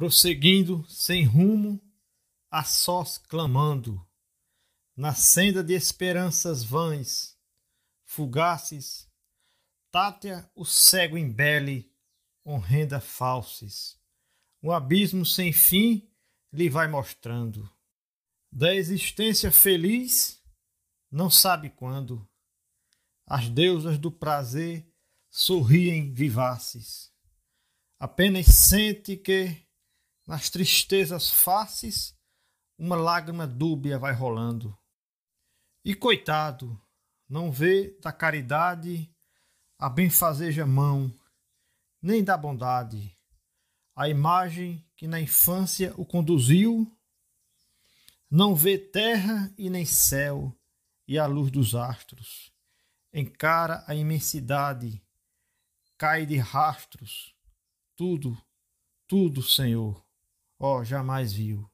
prosseguindo sem rumo, a sós clamando, na senda de esperanças vãs, fugaces, Tátia o cego embele, honrenda falses, um abismo sem fim lhe vai mostrando. Da existência feliz, não sabe quando, as deusas do prazer sorriem vivaces. Apenas sente que nas tristezas faces, uma lágrima dúbia vai rolando. E coitado, não vê da caridade a benfazeja mão, nem da bondade, a imagem que na infância o conduziu, não vê terra e nem céu e a luz dos astros, encara a imensidade, cai de rastros, tudo, tudo, Senhor Ó, jamais viu.